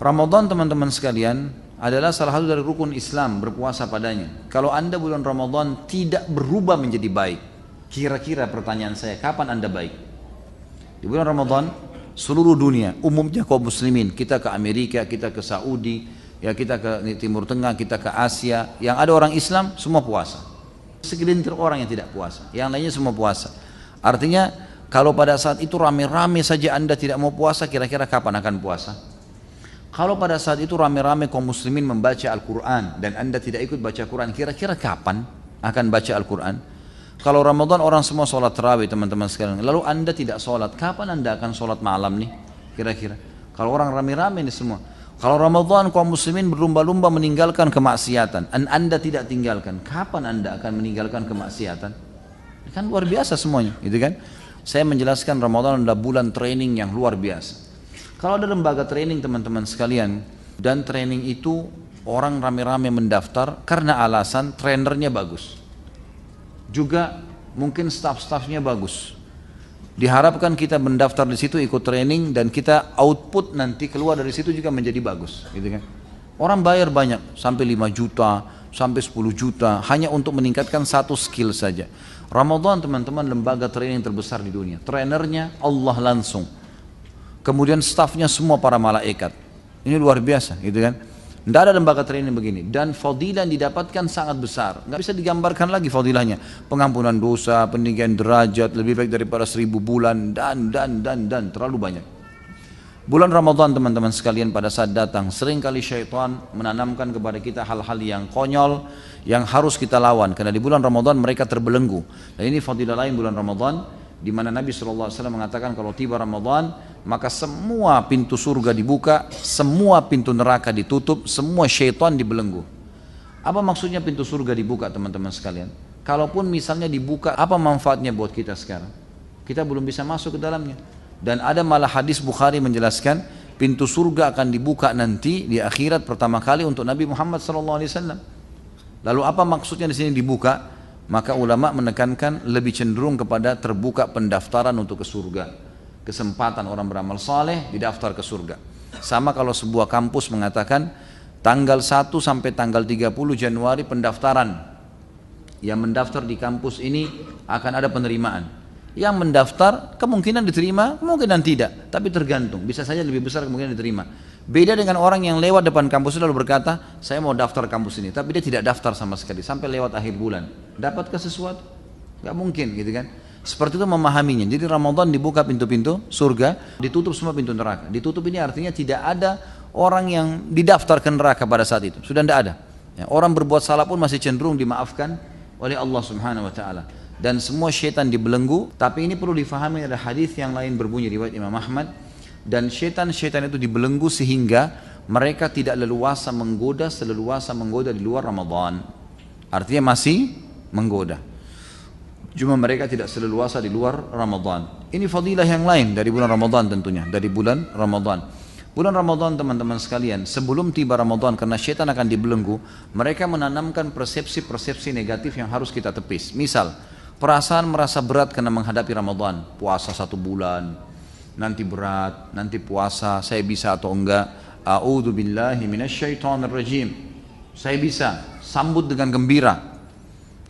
Ramadan teman-teman sekalian adalah salah satu dari rukun Islam berpuasa padanya. Kalau Anda bulan Ramadan tidak berubah menjadi baik, kira-kira pertanyaan saya, kapan Anda baik? Di bulan Ramadan, seluruh dunia, umumnya kaum muslimin, kita ke Amerika, kita ke Saudi, ya kita ke Timur Tengah, kita ke Asia, yang ada orang Islam semua puasa. Segelintir orang yang tidak puasa, yang lainnya semua puasa. Artinya kalau pada saat itu rame-rame saja Anda tidak mau puasa, kira-kira kapan akan puasa? Kalau pada saat itu rame-rame kaum muslimin membaca Al-Quran dan anda tidak ikut baca al Quran, kira-kira kapan akan baca Al-Quran? Kalau Ramadan orang semua sholat terawih teman-teman sekalian, lalu anda tidak sholat, kapan anda akan sholat malam nih? Kira-kira. Kalau orang rame-rame ini semua. Kalau Ramadan kaum muslimin berlumba-lumba meninggalkan kemaksiatan dan anda tidak tinggalkan, kapan anda akan meninggalkan kemaksiatan? Kan luar biasa semuanya, gitu kan? Saya menjelaskan Ramadan adalah bulan training yang luar biasa kalau ada lembaga training teman-teman sekalian dan training itu orang rame-rame mendaftar karena alasan trenernya bagus. Juga mungkin staff-staffnya bagus. Diharapkan kita mendaftar di situ ikut training dan kita output nanti keluar dari situ juga menjadi bagus, gitu kan. Orang bayar banyak sampai 5 juta, sampai 10 juta hanya untuk meningkatkan satu skill saja. Ramadan teman-teman lembaga training terbesar di dunia. Trainernya Allah langsung kemudian stafnya semua para malaikat. Ini luar biasa, gitu kan? Tidak ada lembaga training begini. Dan fadilah yang didapatkan sangat besar. Nggak bisa digambarkan lagi fadilahnya. Pengampunan dosa, peninggian derajat, lebih baik daripada seribu bulan, dan, dan, dan, dan. Terlalu banyak. Bulan Ramadan teman-teman sekalian pada saat datang sering kali syaitan menanamkan kepada kita hal-hal yang konyol yang harus kita lawan karena di bulan Ramadan mereka terbelenggu dan ini fadilah lain bulan Ramadan di mana Nabi SAW mengatakan kalau tiba Ramadan maka semua pintu surga dibuka, semua pintu neraka ditutup, semua syaitan dibelenggu. Apa maksudnya pintu surga dibuka teman-teman sekalian? Kalaupun misalnya dibuka, apa manfaatnya buat kita sekarang? Kita belum bisa masuk ke dalamnya. Dan ada malah hadis Bukhari menjelaskan pintu surga akan dibuka nanti di akhirat pertama kali untuk Nabi Muhammad SAW. Lalu apa maksudnya di sini dibuka? Maka ulama menekankan lebih cenderung kepada terbuka pendaftaran untuk ke surga. Kesempatan orang beramal saleh didaftar ke surga. Sama kalau sebuah kampus mengatakan tanggal 1 sampai tanggal 30 Januari pendaftaran. Yang mendaftar di kampus ini akan ada penerimaan. Yang mendaftar kemungkinan diterima, kemungkinan tidak, tapi tergantung. Bisa saja lebih besar kemungkinan diterima. Beda dengan orang yang lewat depan kampus lalu berkata, saya mau daftar kampus ini, tapi dia tidak daftar sama sekali sampai lewat akhir bulan. Dapatkah sesuatu? Gak mungkin gitu kan. Seperti itu memahaminya. Jadi Ramadan dibuka pintu-pintu surga, ditutup semua pintu neraka. Ditutup ini artinya tidak ada orang yang didaftar ke neraka pada saat itu. Sudah tidak ada. Ya, orang berbuat salah pun masih cenderung dimaafkan oleh Allah Subhanahu wa taala. Dan semua syaitan dibelenggu, tapi ini perlu difahami ada hadis yang lain berbunyi riwayat Imam Ahmad dan setan syaitan itu dibelenggu sehingga mereka tidak leluasa menggoda seleluasa menggoda di luar Ramadan. Artinya masih menggoda. Cuma mereka tidak seleluasa di luar Ramadan. Ini fadilah yang lain dari bulan Ramadan tentunya, dari bulan Ramadan. Bulan Ramadan teman-teman sekalian, sebelum tiba Ramadan karena setan akan dibelenggu, mereka menanamkan persepsi-persepsi negatif yang harus kita tepis. Misal, perasaan merasa berat karena menghadapi Ramadan, puasa satu bulan, nanti berat, nanti puasa, saya bisa atau enggak. A'udzu billahi minasyaitonir rajim. Saya bisa, sambut dengan gembira.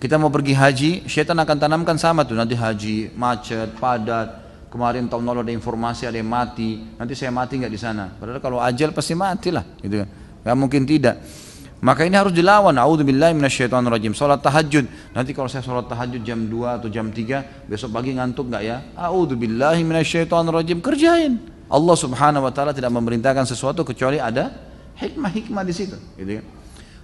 Kita mau pergi haji, syaitan akan tanamkan sama tuh nanti haji macet, padat. Kemarin tahun lalu ada informasi ada yang mati, nanti saya mati nggak di sana. Padahal kalau ajal pasti mati lah gitu kan. Gak mungkin tidak. Maka ini harus dilawan. A'udzubillahi minasyaitonirrajim. Salat tahajud. Nanti kalau saya salat tahajud jam 2 atau jam 3, besok pagi ngantuk nggak ya? A'udzubillahi Kerjain. Allah Subhanahu wa taala tidak memerintahkan sesuatu kecuali ada hikmah-hikmah di situ, gitu ya.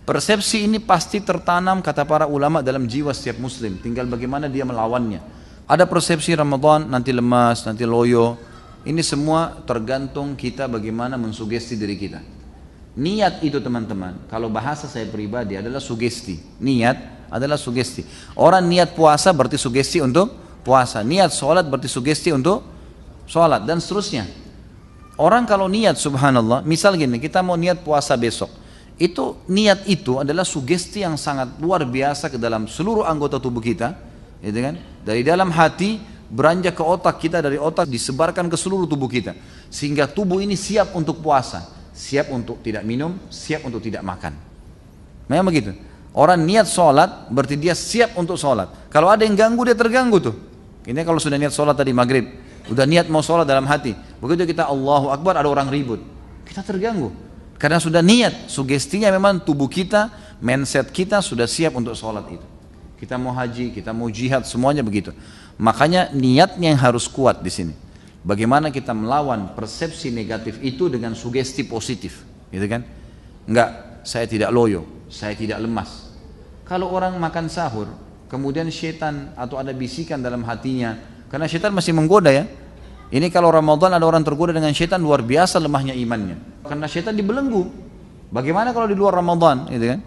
Persepsi ini pasti tertanam kata para ulama dalam jiwa setiap muslim, tinggal bagaimana dia melawannya. Ada persepsi Ramadan nanti lemas, nanti loyo. Ini semua tergantung kita bagaimana mensugesti diri kita. Niat itu teman-teman, kalau bahasa saya pribadi adalah sugesti. Niat adalah sugesti. Orang niat puasa berarti sugesti untuk puasa. Niat sholat berarti sugesti untuk sholat dan seterusnya. Orang kalau niat subhanallah, misal gini kita mau niat puasa besok. Itu niat itu adalah sugesti yang sangat luar biasa ke dalam seluruh anggota tubuh kita, gitu kan? Dari dalam hati beranjak ke otak kita, dari otak disebarkan ke seluruh tubuh kita sehingga tubuh ini siap untuk puasa siap untuk tidak minum, siap untuk tidak makan. Memang begitu. Orang niat sholat berarti dia siap untuk sholat. Kalau ada yang ganggu dia terganggu tuh. Ini kalau sudah niat sholat tadi maghrib, sudah niat mau sholat dalam hati. Begitu kita Allahu Akbar ada orang ribut, kita terganggu. Karena sudah niat, sugestinya memang tubuh kita, mindset kita sudah siap untuk sholat itu. Kita mau haji, kita mau jihad, semuanya begitu. Makanya niatnya yang harus kuat di sini. Bagaimana kita melawan persepsi negatif itu dengan sugesti positif, gitu kan? Enggak, saya tidak loyo, saya tidak lemas. Kalau orang makan sahur, kemudian setan atau ada bisikan dalam hatinya, karena setan masih menggoda ya. Ini kalau Ramadan ada orang tergoda dengan setan luar biasa lemahnya imannya. Karena setan dibelenggu. Bagaimana kalau di luar Ramadan, gitu kan?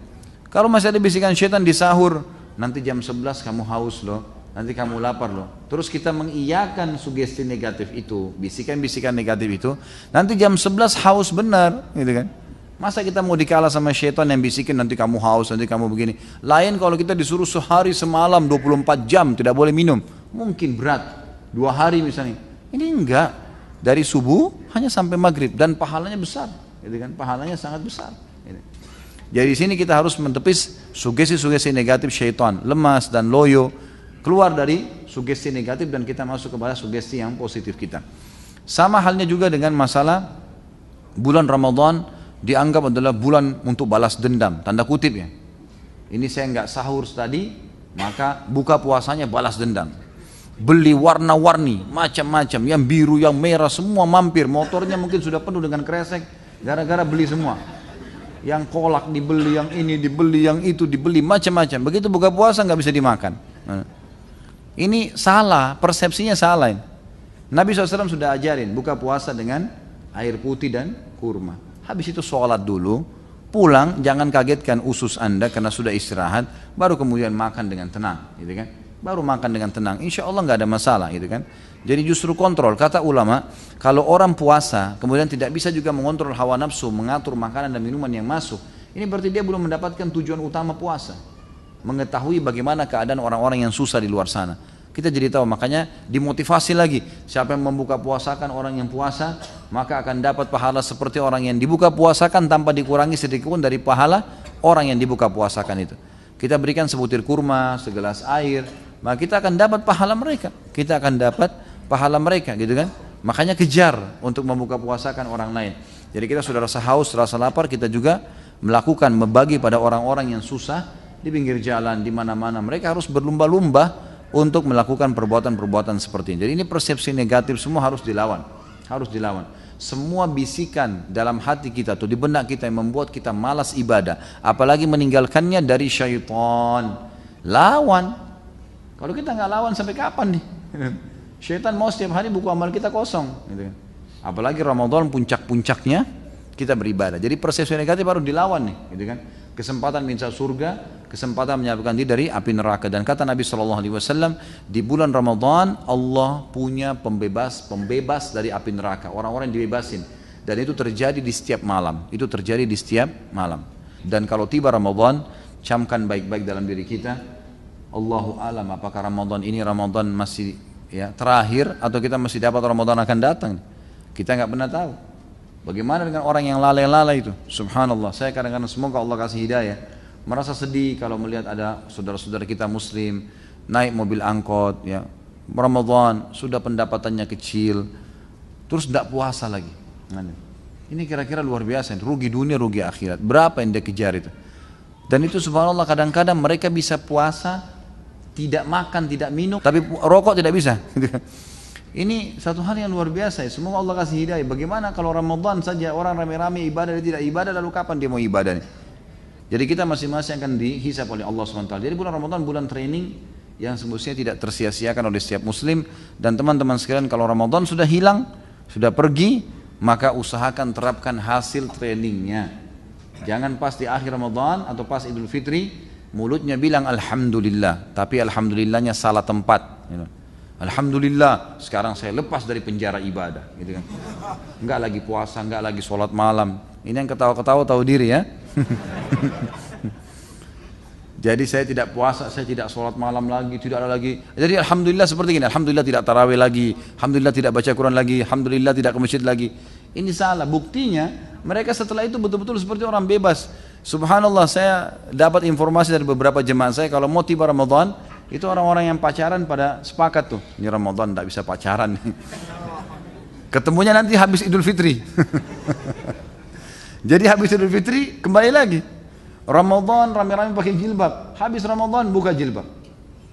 Kalau masih ada bisikan setan di sahur, nanti jam 11 kamu haus loh Nanti kamu lapar loh. Terus kita mengiyakan sugesti negatif itu, bisikan-bisikan negatif itu. Nanti jam 11 haus benar, gitu kan? Masa kita mau dikalah sama setan yang bisikin nanti kamu haus, nanti kamu begini. Lain kalau kita disuruh sehari semalam 24 jam tidak boleh minum, mungkin berat. Dua hari misalnya. Ini enggak. Dari subuh hanya sampai maghrib dan pahalanya besar, gitu kan? Pahalanya sangat besar. Gitu. Jadi di sini kita harus menepis sugesti-sugesti negatif syaitan, lemas dan loyo, keluar dari sugesti negatif dan kita masuk kepada sugesti yang positif kita. Sama halnya juga dengan masalah bulan Ramadan dianggap adalah bulan untuk balas dendam, tanda kutip ya. Ini saya nggak sahur tadi, maka buka puasanya balas dendam. Beli warna-warni, macam-macam, yang biru, yang merah, semua mampir. Motornya mungkin sudah penuh dengan kresek, gara-gara beli semua. Yang kolak dibeli, yang ini dibeli, yang itu dibeli, macam-macam. Begitu buka puasa nggak bisa dimakan. Nah. Ini salah, persepsinya salah Nabi SAW sudah ajarin buka puasa dengan air putih dan kurma. Habis itu sholat dulu, pulang jangan kagetkan usus anda karena sudah istirahat, baru kemudian makan dengan tenang, gitu kan? Baru makan dengan tenang, insya Allah nggak ada masalah, gitu kan? Jadi justru kontrol. Kata ulama, kalau orang puasa kemudian tidak bisa juga mengontrol hawa nafsu, mengatur makanan dan minuman yang masuk, ini berarti dia belum mendapatkan tujuan utama puasa mengetahui bagaimana keadaan orang-orang yang susah di luar sana. Kita jadi tahu, makanya dimotivasi lagi. Siapa yang membuka puasakan orang yang puasa, maka akan dapat pahala seperti orang yang dibuka puasakan tanpa dikurangi sedikitpun dari pahala orang yang dibuka puasakan itu. Kita berikan sebutir kurma, segelas air, maka kita akan dapat pahala mereka. Kita akan dapat pahala mereka, gitu kan? Makanya kejar untuk membuka puasakan orang lain. Jadi kita sudah rasa haus, rasa lapar, kita juga melakukan membagi pada orang-orang yang susah di pinggir jalan, di mana-mana. Mereka harus berlumba-lumba untuk melakukan perbuatan-perbuatan seperti ini. Jadi ini persepsi negatif semua harus dilawan. Harus dilawan. Semua bisikan dalam hati kita tuh di benak kita yang membuat kita malas ibadah, apalagi meninggalkannya dari syaitan. Lawan. Kalau kita nggak lawan sampai kapan nih? Syaitan mau setiap hari buku amal kita kosong. Gitu. Kan. Apalagi Ramadan puncak-puncaknya kita beribadah. Jadi persepsi negatif baru dilawan nih, gitu kan? kesempatan minta surga, kesempatan menyampaikan diri dari api neraka. Dan kata Nabi Shallallahu Alaihi Wasallam di bulan Ramadan Allah punya pembebas pembebas dari api neraka. Orang-orang yang dibebasin dan itu terjadi di setiap malam. Itu terjadi di setiap malam. Dan kalau tiba Ramadan, camkan baik-baik dalam diri kita. Allahu alam apakah Ramadan ini Ramadan masih ya terakhir atau kita masih dapat Ramadan akan datang. Kita nggak pernah tahu. Bagaimana dengan orang yang lalai-lalai itu? Subhanallah, saya kadang-kadang semoga Allah kasih hidayah. Merasa sedih kalau melihat ada saudara-saudara kita muslim naik mobil angkot ya. Ramadan sudah pendapatannya kecil, terus tidak puasa lagi. Ini kira-kira luar biasa, rugi dunia, rugi akhirat. Berapa yang dia kejar itu? Dan itu subhanallah kadang-kadang mereka bisa puasa tidak makan, tidak minum, tapi rokok tidak bisa. Ini satu hal yang luar biasa ya. Semoga Allah kasih hidayah. Bagaimana kalau Ramadan saja orang rame-rame ibadah dia tidak ibadah lalu kapan dia mau ibadah? Nih? Jadi kita masing-masing akan dihisap oleh Allah SWT. Jadi bulan Ramadan bulan training yang semestinya tidak tersia-siakan oleh setiap muslim dan teman-teman sekalian kalau Ramadan sudah hilang, sudah pergi, maka usahakan terapkan hasil trainingnya. Jangan pas di akhir Ramadan atau pas Idul Fitri mulutnya bilang alhamdulillah, tapi alhamdulillahnya salah tempat. You know. Alhamdulillah sekarang saya lepas dari penjara ibadah gitu kan. Enggak lagi puasa, enggak lagi sholat malam. Ini yang ketawa-ketawa tahu diri ya. Jadi saya tidak puasa, saya tidak sholat malam lagi, tidak ada lagi. Jadi Alhamdulillah seperti ini, Alhamdulillah tidak tarawih lagi, Alhamdulillah tidak baca Quran lagi, Alhamdulillah tidak ke masjid lagi. Ini salah, buktinya mereka setelah itu betul-betul seperti orang bebas. Subhanallah saya dapat informasi dari beberapa jemaah saya kalau mau tiba Ramadan, itu orang-orang yang pacaran pada sepakat tuh, ini Ramadan tidak bisa pacaran Ketemunya nanti habis Idul Fitri. Jadi habis Idul Fitri kembali lagi. Ramadan rame-rame pakai jilbab. Habis Ramadan buka jilbab.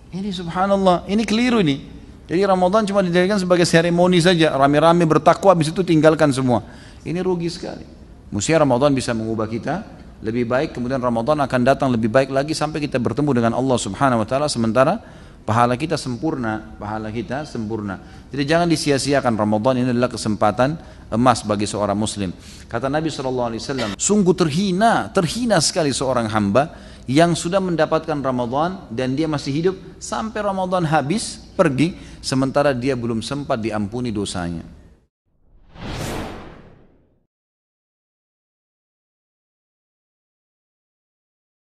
Ini subhanallah, ini keliru nih. Jadi Ramadan cuma dijadikan sebagai seremoni saja, rame-rame bertakwa habis itu tinggalkan semua. Ini rugi sekali. Musia Ramadan bisa mengubah kita, lebih baik kemudian Ramadan akan datang lebih baik lagi sampai kita bertemu dengan Allah Subhanahu wa taala sementara pahala kita sempurna, pahala kita sempurna. Jadi jangan disia-siakan Ramadan ini adalah kesempatan emas bagi seorang muslim. Kata Nabi sallallahu alaihi wasallam, sungguh terhina, terhina sekali seorang hamba yang sudah mendapatkan Ramadan dan dia masih hidup sampai Ramadan habis pergi sementara dia belum sempat diampuni dosanya.